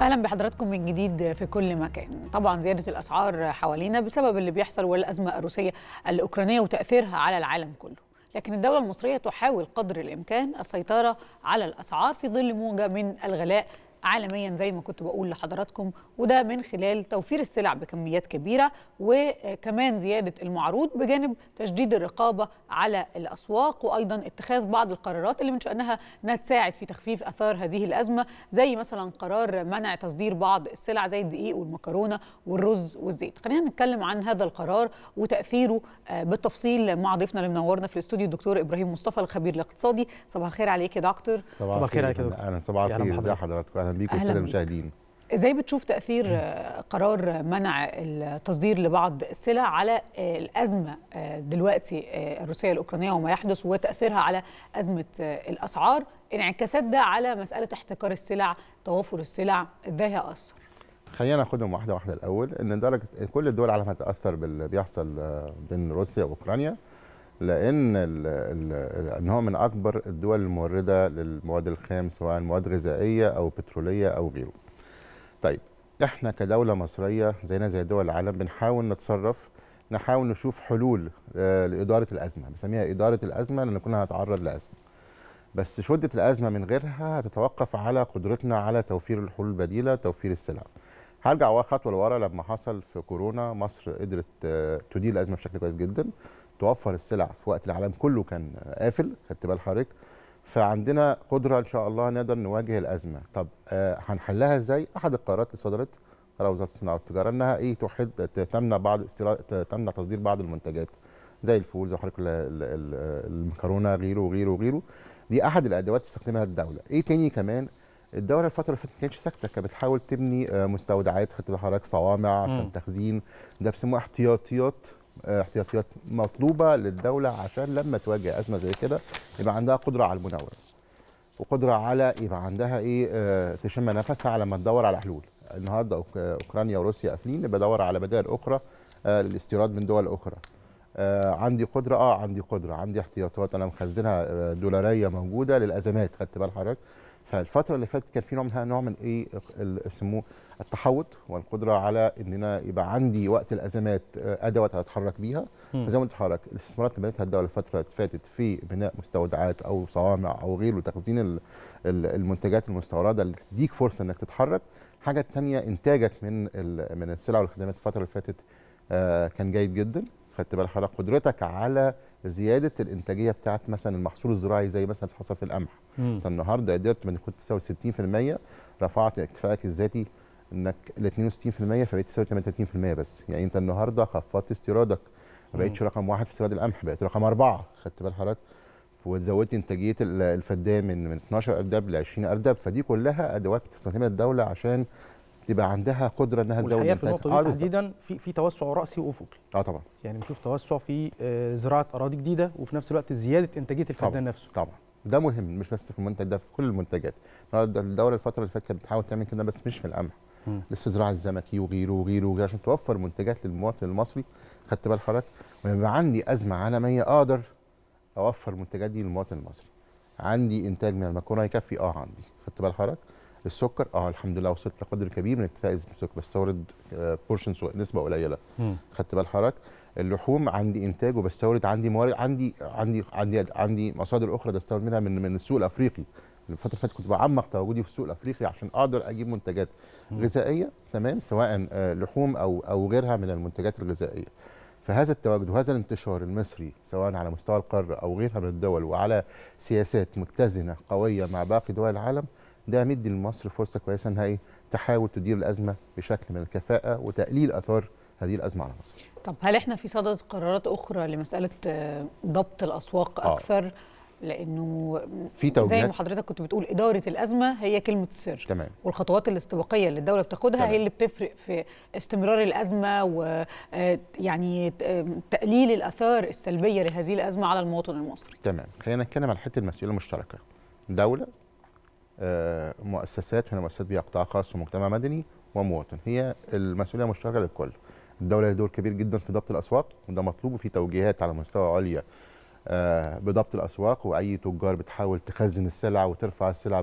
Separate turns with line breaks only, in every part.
اهلا بحضراتكم من جديد في كل مكان طبعا زياده الاسعار حوالينا بسبب اللي بيحصل والازمه الروسيه الاوكرانيه وتاثيرها على العالم كله لكن الدوله المصريه تحاول قدر الامكان السيطره على الاسعار في ظل موجه من الغلاء عالميا زي ما كنت بقول لحضراتكم وده من خلال توفير السلع بكميات كبيرة وكمان زيادة المعروض بجانب تشديد الرقابة على الأسواق وأيضا اتخاذ بعض القرارات اللي من شأنها أنها تساعد في تخفيف أثار هذه الأزمة زي مثلا قرار منع تصدير بعض السلع زي الدقيق والمكرونة والرز والزيت خلينا نتكلم عن هذا القرار وتأثيره آه، بالتفصيل مع ضيفنا اللي منورنا في الاستوديو الدكتور إبراهيم مصطفى الخبير الاقتصادي صباح الخير عليك يا دكتور صباح
الخير عليك يا دكتور أنا صباح الخير ازي حضراتكم أهلا بيك والساده المشاهدين
ازاي بتشوف تاثير آه، قرار منع التصدير لبعض السلع على آه، الازمه آه، دلوقتي الروسيه الاوكرانيه وما يحدث وتاثيرها على ازمه الاسعار انعكاسات ده على مساله احتكار السلع توافر السلع ازاي هيأثر
خلينا ناخدهم واحده واحده الاول ان درجه كل الدول العالم هتتاثر باللي بيحصل بين روسيا واوكرانيا لان ال ال ان هو من اكبر الدول المورده للمواد الخام سواء مواد غذائيه او بتروليه او غيره. طيب احنا كدوله مصريه زينا زي دول العالم بنحاول نتصرف نحاول نشوف حلول آه، لاداره الازمه بنسميها اداره الازمه لان كنا هنتعرض لازمه. بس شده الازمه من غيرها هتتوقف على قدرتنا على توفير الحلول البديله، توفير السلع. هرجع خطوه لورا لما حصل في كورونا مصر قدرت آه، تدير الازمه بشكل كويس جدا توفر السلع في وقت العالم كله كان قافل خدت بال حضرتك فعندنا قدره ان شاء الله نقدر نواجه الازمه طب آه هنحلها ازاي احد القرارات اللي صدرت قرار وزاره الصناعه والتجاره انها ايه توحد تمنع بعض تمنع تصدير بعض المنتجات زي الفول زي حضرتك المكرونه غيره وغيره وغيره دي احد الادوات بتستخدمها الدوله ايه تاني كمان الدوله الفتره اللي فاتت ما كانتش ساكته كانت بتحاول تبني آه، مستودعات خدت حضرتك صوامع عشان تخزين ده بيسموه احتياطيات آه، احتياطيات مطلوبه للدوله عشان لما تواجه ازمه زي كده يبقى عندها قدره على المناوره وقدره على يبقى عندها ايه اه تشم نفسها على ما تدور على حلول النهارده آه، اوكرانيا وروسيا قافلين بدور على بدائل اخرى اه للاستيراد من دول اخرى آه عندي قدره اه عندي قدره عندي احتياطات انا مخزنها آه، دولاريه موجوده للازمات خدت بال حضرتك فالفتره اللي فاتت كان في نوع منها نوع من ايه بيسموه التحوط والقدره على ان انا يبقى عندي وقت الازمات آه، ادوات اتحرك بيها زي ما اتحرك الاستثمارات اللي بنتها الدوله الفتره اللي فاتت في بناء مستودعات او صوامع او غيره وتخزين المنتجات المستورده اللي تديك فرصه انك تتحرك الحاجه الثانيه انتاجك من من السلع والخدمات الفتره اللي فاتت آه، كان جيد جدا خدت بال حضرتك قدرتك على زياده الانتاجيه بتاعت مثلا المحصول الزراعي زي مثلا اللي حصل في القمح فالنهارده قدرت من كنت تساوي 60% رفعت اكتفائك الذاتي انك ل 62% فبقيت تساوي 38% بس يعني انت النهارده خفضت استيرادك ما بقتش رقم واحد في استيراد القمح بقيت رقم اربعه خدت بال حضرتك وزودت انتاجيه الفدان من من 12 اردب ل 20 اردب فدي كلها ادوات بتستخدمها الدوله عشان تبقى عندها
قدره انها تزود الحقيقه في النقطه دي آه، تحديدا في في توسع راسي وافقي اه طبعا يعني بنشوف توسع في آه، زراعه اراضي جديده وفي نفس الوقت زياده انتاجيه الفدان نفسه طبعا ده مهم مش بس
في المنتج ده في كل المنتجات الدوله الفتره اللي فاتت كانت بتحاول تعمل كده بس مش في القمح لسه زراعه الزمكي وغيره وغيره وغيره عشان توفر منتجات للمواطن المصري خدت بال حضرتك ولما يبقى عندي ازمه عالميه اقدر اوفر المنتجات دي للمواطن المصري عندي انتاج من المكرونه يكفي اه عندي خدت بال حضرتك السكر اه الحمد لله وصلت لقدر كبير من التفائز ازمه السكر بستورد بورشنز آه، نسبه قليله خدت بال حضرتك اللحوم عندي انتاج وبستورد عندي موارد عندي عندي عندي عندي مصادر اخرى بستورد منها من من السوق الافريقي الفتره اللي فاتت كنت بعمق تواجدي في السوق الافريقي عشان اقدر اجيب منتجات غذائيه تمام سواء آه، لحوم او او غيرها من المنتجات الغذائيه فهذا التواجد وهذا الانتشار المصري سواء على مستوى القارة أو غيرها من الدول وعلى سياسات متزنة قوية مع باقي دول العالم ده مدي لمصر فرصه كويسه انها ايه تحاول تدير الازمه بشكل من الكفاءه وتقليل اثار هذه الازمه على مصر.
طب هل احنا في صدد قرارات اخرى لمساله آه، ضبط الاسواق آه. اكثر؟ آه. لانه في زي ما حضرتك كنت بتقول اداره الازمه هي كلمه السر تمام والخطوات الاستباقيه اللي الدوله بتاخدها تمام. هي اللي بتفرق في استمرار الازمه و آه، يعني تقليل الاثار السلبيه لهذه الازمه على المواطن المصري
تمام خلينا نتكلم على حته المسؤوليه المشتركه دوله آه، مؤسسات هنا مؤسسات بيها قطاع خاص ومجتمع مدني ومواطن هي المسؤوليه مشتركه للكل الدوله لها دور كبير جدا في ضبط الاسواق وده مطلوب وفي توجيهات على مستوى عليا آه، بضبط الاسواق واي تجار بتحاول تخزن السلع وترفع السلع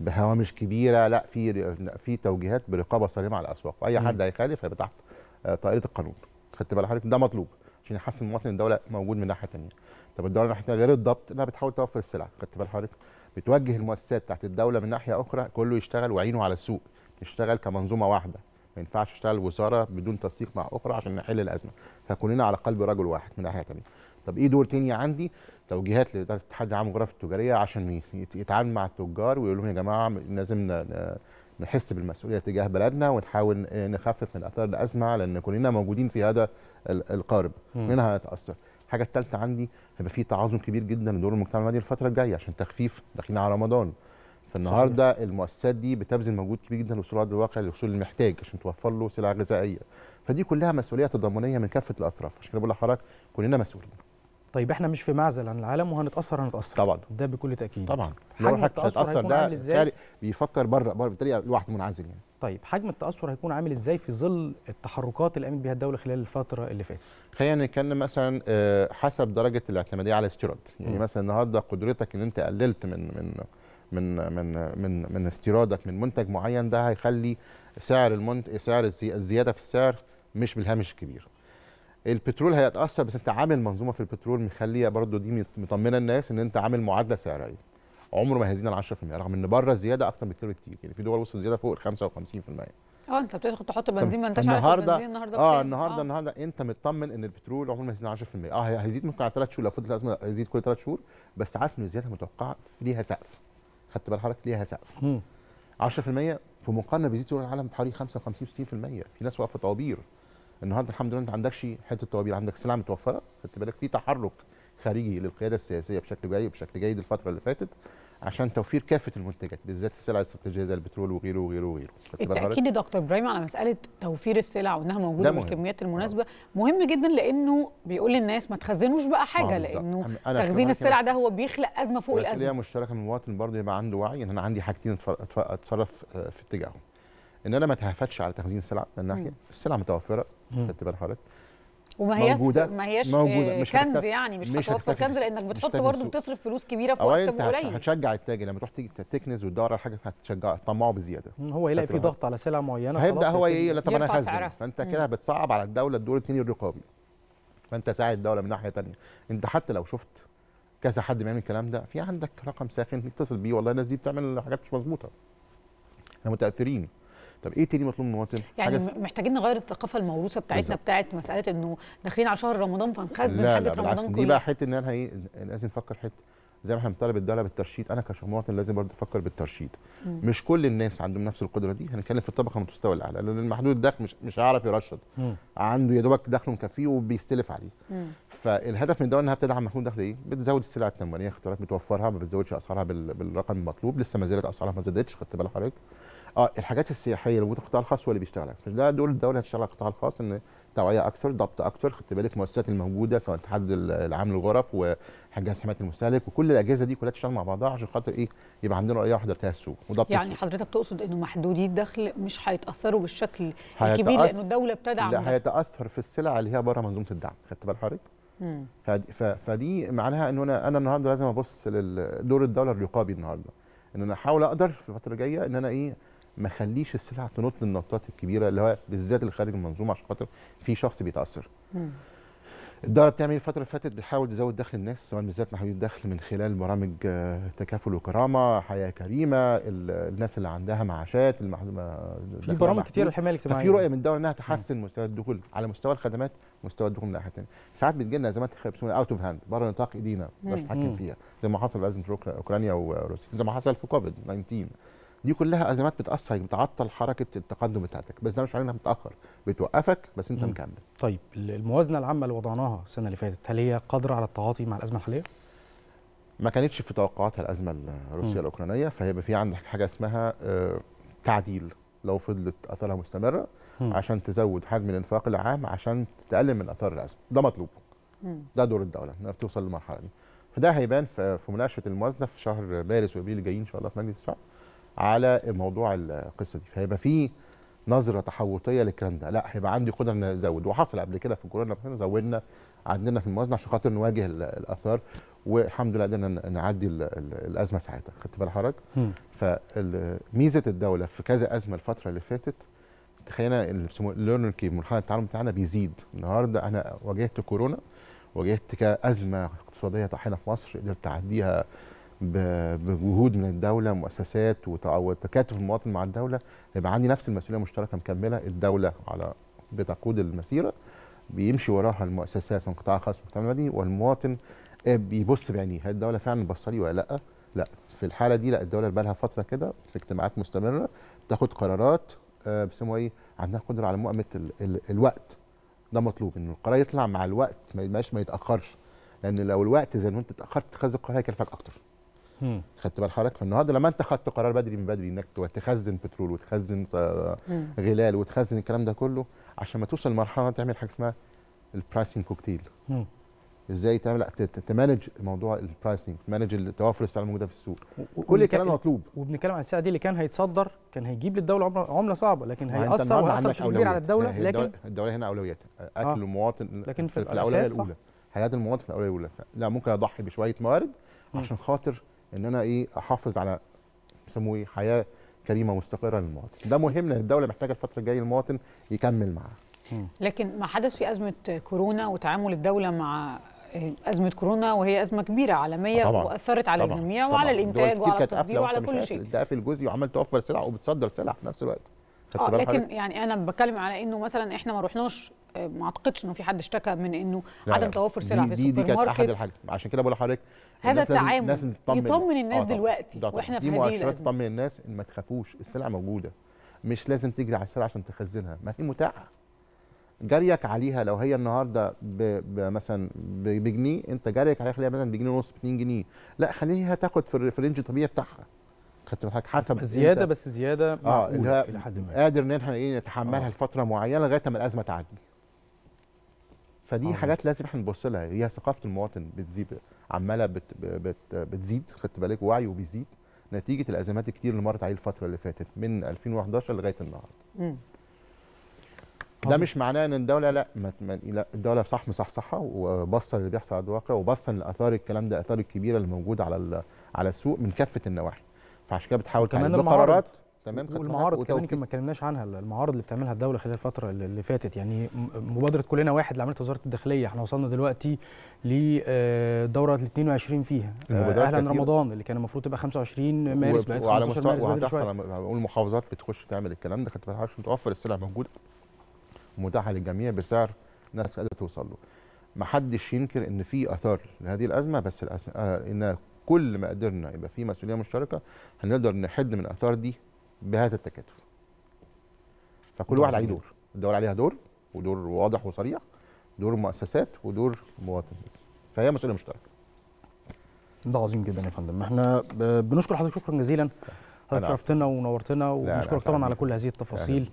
بهوامش كبيره لا في في توجيهات برقابه صارمه على الاسواق واي حد هيخالف هيبقى تحت آه، طائره القانون خدت بال حضرتك ده مطلوب عشان يحسن المواطن الدوله موجود من ناحيه ثانيه طب الدوله ناحيه غير الضبط انها بتحاول توفر السلع خدت بال حضرتك بتوجه المؤسسات بتاعت الدوله من ناحيه اخرى كله يشتغل وعينه على السوق يشتغل كمنظومه واحده ما ينفعش تشتغل وزاره بدون تنسيق مع اخرى عشان نحل الازمه فكلنا على قلب رجل واحد من ناحيه ثانيه طب ايه دور تاني عندي توجيهات لاداره التحدي العام للغرف التجاريه عشان يتعامل مع التجار ويقول لهم يا جماعه لازم نحس بالمسؤوليه تجاه بلدنا ونحاول نخفف من اثار الازمه لان كلنا موجودين في هذا القارب منها هيتاثر الحاجه الثالثه عندي هيبقى في تعاظم كبير جدا لدور المجتمع المدني الفتره الجايه عشان تخفيف داخلين على رمضان فالنهارده المؤسسات دي بتبذل مجهود كبير جدا للوصول على الواقع للوصول المحتاج عشان توفر له سلع غذائيه فدي كلها مسؤوليه تضامنيه من كافه الاطراف عشان كده بقول
لحضرتك كلنا مسؤولين طيب احنا مش في معزل عن العالم وهنتاثر هنتاثر طبعا ده بكل تاكيد طبعا حجم التاثر ده عامل ازاي بيفكر بره بره بطريقه لوحده منعزل يعني طيب حجم التاثر هيكون عامل ازاي في ظل التحركات اللي قامت بها الدوله خلال الفتره اللي فاتت خلينا
نتكلم مثلا آه، حسب درجه الاعتماديه على الاستيراد يعني مثلا النهارده قدرتك ان انت قللت من من من من من من استيرادك من منتج معين ده هيخلي سعر المنتج سعر الزياده في السعر مش بالهامش الكبير البترول هيتاثر بس انت عامل منظومه في البترول مخليه برضو دي مطمنه الناس ان انت عامل معادله سعريه عمره ما هيزيد عن 10% رغم ان بره الزياده اكتر بكتير بكتير يعني في دول وصلت زياده فوق ال 55%
اه انت بتدخل تحط بنزين ما انتش عارف النهارده اه النهارده آه.
النهارده انت مطمن ان البترول عمره ما هيزيد عن 10% اه هيزيد ممكن على ثلاث شهور لو فضلت لازم يزيد كل ثلاث شهور بس عارف ان الزياده متوقعه ليها سقف خدت بال حضرتك ليها سقف 10% في مقارنه بزيت سعر العالم بحوالي 55 60% في ناس واقفه طوابير النهارده الحمد لله انت ما عندكش حته طوابير عندك سلع متوفره خدت بالك في تحرك خارجي للقياده السياسيه بشكل جيد بشكل جيد الفتره اللي فاتت عشان توفير كافه المنتجات بالذات السلع الاستراتيجيه زي البترول وغيره وغيره وغيره بالتاكيد يا
دكتور ابراهيم على مساله توفير السلع وانها موجوده بالكميات آه. المناسبه مهم جدا لانه بيقول للناس ما تخزنوش بقى حاجه لانه تخزين السلع ده هو بيخلق ازمه فوق الازمه مسؤوليه
مشتركه من المواطن برضه يبقى عنده وعي ان انا عندي حاجتين اتصرف آه، في اتجاههم ان انا ما اتهافتش على تخزين السلع من ناحيه السلع متوفره خدت بال حضرتك
وما هياش موجودة ما هياش موجودة. آه، مش كنز هتكتف. يعني مش, مش هتوفر كنز لانك بتحط برضه بتصرف فلوس كبيره في وقت قليل
هتشجع التاجر لما تروح تيجي تكنز وتدور على حاجه هتشجع طمعه بزياده هو يلاقي في ضغط
على سلع معينه هيبدا هو ايه لا طب انا هخزن فانت كده
بتصعب على الدوله الدور الثاني الرقابي فانت ساعد الدوله من ناحيه ثانيه انت حتى لو شفت كذا حد بيعمل الكلام ده في عندك رقم ساخن اتصل بيه والله الناس دي بتعمل حاجات مش مظبوطه احنا متاثرين طب ايه تاني مطلوب من المواطن يعني حاجة...
محتاجين نغير الثقافه الموروثه بتاعتنا بتاعت مساله انه داخلين على شهر رمضان فنخزن حاجه لا رمضان كلها دي بقى
حته ان انا إيه، لازم نفكر حته زي ما احنا بنطالب الدوله بالترشيد انا كمواطن لازم برضه افكر بالترشيد مم. مش كل الناس عندهم نفس القدره دي هنتكلم في الطبقه المستوى الاعلى لان المحدود الدخل مش مش هيعرف يرشد مم. عنده يا دوبك دخله مكفيه وبيستلف عليه مم. فالهدف من الدوله انها بتدعم محدود الدخل ايه؟ بتزود السلع التموينيه اختيارات بتوفرها ما بتزودش اسعارها بالرقم المطلوب لسه ما زالت اسعارها ما زادتش خدت بالك حضرتك اه الحاجات السياحيه اللي موجوده في القطاع الخاص هو اللي بيشتغل عليها فده دول الدوله هتشتغل على القطاع الخاص ان توعيه اكثر ضبط اكثر خدت بالك المؤسسات الموجوده سواء الاتحاد العام للغرف وحجاز حمايه المستهلك وكل الاجهزه دي كلها تشتغل مع بعضها عشان خاطر ايه يبقى عندنا رؤيه واحده لتها السوق وضبط يعني السوق.
حضرتك تقصد انه محدودي الدخل مش هيتاثروا بالشكل الكبير لانه الدوله بتدعم لا
هيتاثر في السلع اللي هي بره منظومه الدعم خدت بال حضرتك؟ فدي معناها ان انا انا النهارده لازم ابص لدور الدوله الرقابي النهارده ان انا احاول اقدر في الفتره الجايه ان انا ايه ما خليش السلعه تنط النطات الكبيره اللي هو بالذات اللي خارج المنظومه عشان خاطر في شخص بيتاثر الدوله بتعمل الفتره اللي فاتت بتحاول تزود دخل الناس سواء بالذات محدود الدخل من خلال برامج آه، تكافل وكرامه حياه كريمه الناس اللي عندها معاشات في برامج كتير الحمايه الاجتماعيه ففي رؤيه من الدوله انها تحسن مستوى الدخول على مستوى الخدمات مستوى الدخول من ناحيه ثانيه ساعات بتجي لنا ازمات اوت اوف هاند بره نطاق ايدينا مش نتحكم فيها زي ما حصل في ازمه اوكرانيا وروسيا زي ما حصل في كوفيد 19 دي كلها ازمات بتاثر بتعطل حركه التقدم
بتاعتك بس ده مش معناه انها متاخر بتوقفك بس انت مكمل طيب الموازنه العامه اللي وضعناها السنه اللي فاتت هل هي قادره على التعاطي مع الازمه الحاليه ما كانتش في توقعاتها الازمه
الروسيه الاوكرانيه فهيبقى في عندك حاجه اسمها آه، تعديل لو فضلت اثارها مستمره م. عشان تزود حجم الانفاق العام عشان تقلل من اثار الازمه ده مطلوب م. ده دور الدوله انها توصل للمرحله دي فده هيبان في مناقشه الموازنه في شهر مارس وابريل الجايين ان شاء الله في مجلس الشعب على الموضوع القصه دي فهيبقى في نظره تحوطيه للكلام ده لا هيبقى عندي قدره ان ازود وحصل قبل كده في الكورونا زودنا عندنا في الموازنه عشان خاطر نواجه الاثار والحمد لله قدرنا نعدي الازمه ساعتها خدت بال حضرتك فميزه الدوله في كذا ازمه الفتره اللي فاتت تخيلنا اللي بيسموه الليرنينج كيف مرحله التعلم بتاعنا بيزيد النهارده انا واجهت كورونا واجهت كازمه اقتصاديه طاحنه في مصر قدرت اعديها بجهود من الدوله مؤسسات وتكاتف المواطن مع الدوله هيبقى عندي نفس المسؤوليه مشتركه مكمله الدوله على بتقود المسيره بيمشي وراها المؤسسات القطاع الخاص والمجتمع المدني والمواطن آه، بيبص بعينيه هل الدوله فعلا بصلي ولا لا؟ لا في الحاله دي لا الدوله بقى لها فتره كده في اجتماعات مستمره بتاخد قرارات آه، بيسموها ايه عندها قدره على مؤامره الوقت ده مطلوب ان القرار يطلع مع الوقت ما يبقاش ما يتاخرش لان لو الوقت زي ما انت اتاخرت اتخاذ القرار هيكلفك اكتر خدت بال حضرتك فالنهارده لما انت خدت قرار بدري من بدري انك تخزن بترول وتخزن غلال وتخزن الكلام ده كله عشان ما توصل لمرحله تعمل حاجه اسمها البرايسنج كوكتيل ازاي تعمل لا تمانج موضوع البرايسنج تمانج التوافر السعر الموجوده في السوق
كل الكلام مطلوب وبنتكلم عن السعر دي اللي كان هيتصدر كان هيجيب للدوله عمله صعبه لكن هيأثر وهيأثر بشكل كبير على الدوله لكن
الدوله هنا اولويات آه. المواطن آه. لكن في, في الاولويه الاولى حياه المواطن في الاولويه الاولى لا ممكن اضحي بشويه موارد عشان خاطر ان انا ايه احافظ على بيسموه ايه حياه كريمه مستقره للمواطن ده مهم لان الدوله محتاجه الفتره الجايه المواطن يكمل معاها
لكن ما حدث في ازمه كورونا وتعامل الدوله مع آه، ازمه كورونا وهي ازمه كبيره عالميه آه، طبعا. واثرت على طبعا. الجميع طبعا. وعلى الانتاج وعلى التصدير وعلى كل شيء انت
قافل جزء وعمال توفر سلع وبتصدر سلع في نفس الوقت آه لكن حاجة.
يعني انا بتكلم على انه مثلا احنا ما رحناش آه، ما اعتقدش انه في حد اشتكى من انه عدم لا. توفر سلع في السوبر ماركت دي كانت احد
الحاجات عشان كده بقول لحضرتك هذا التعامل لازم يطمن الناس آه دلوقتي ده واحنا في هذه مؤشرات تطمن الناس ان ما تخافوش السلع موجوده مش لازم تجري على السلع عشان تخزنها ما هي متاحه جريك عليها لو هي النهارده مثلا بجنيه انت جريك عليها خليها مثلا بجنيه ونص 2 جنيه لا خليها تاخد في الرينج الطبيعي بتاعها خدت بالك حسب زياده بس زياده اه الى حد ما قادر ان احنا ايه نتحملها آه. لفتره معينه لغايه ما الازمه تعدي فدي آه. حاجات لازم احنا نبص لها هي ثقافه المواطن بتزيد عماله بت بت بتزيد خدت بالك وعيه بيزيد نتيجه الازمات الكتير اللي مرت عليه الفتره اللي فاتت من 2011 لغايه النهارده ده مش معناه ان الدوله لا ما لا الدوله صح مصحصحه وبصه اللي بيحصل على الواقع وبص لاثار الكلام ده الاثار الكبيره اللي موجوده على على السوق من كافه النواحي فعشان كده بتحاول كمان قرارات
تمام والمعارض كمان يمكن ما اتكلمناش عنها المعارض اللي بتعملها الدوله خلال الفتره اللي فاتت يعني مبادره كلنا واحد اللي عملتها وزاره الداخليه احنا وصلنا دلوقتي لدوره آه، ال 22 فيها آه، اهلا رمضان اللي كان المفروض تبقى 25 مارس بقت 15 مارس
مستوى المحافظات بتخش تعمل الكلام ده كانت بتحاولش متوفر السلع موجوده متاحه للجميع بسعر الناس قادره توصل له ما حدش ينكر ان في اثار لهذه الازمه بس الأس... آه ان كل ما قدرنا يبقى في مسؤوليه مشتركه هنقدر نحد من الاثار دي بهذا التكاتف فكل واحد عليه دور الدوله عليها دور ودور واضح وصريح دور مؤسسات ودور
مواطن فهي مسؤوليه مشتركه ده عظيم جدا يا فندم احنا بنشكر حضرتك شكرا جزيلا حضرتك شرفتنا ونورتنا وبنشكرك طبعا على كل هذه التفاصيل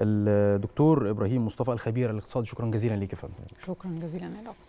الدكتور ابراهيم مصطفى الخبير الاقتصادي شكرا جزيلا ليك يا فندم
شكرا جزيلا لك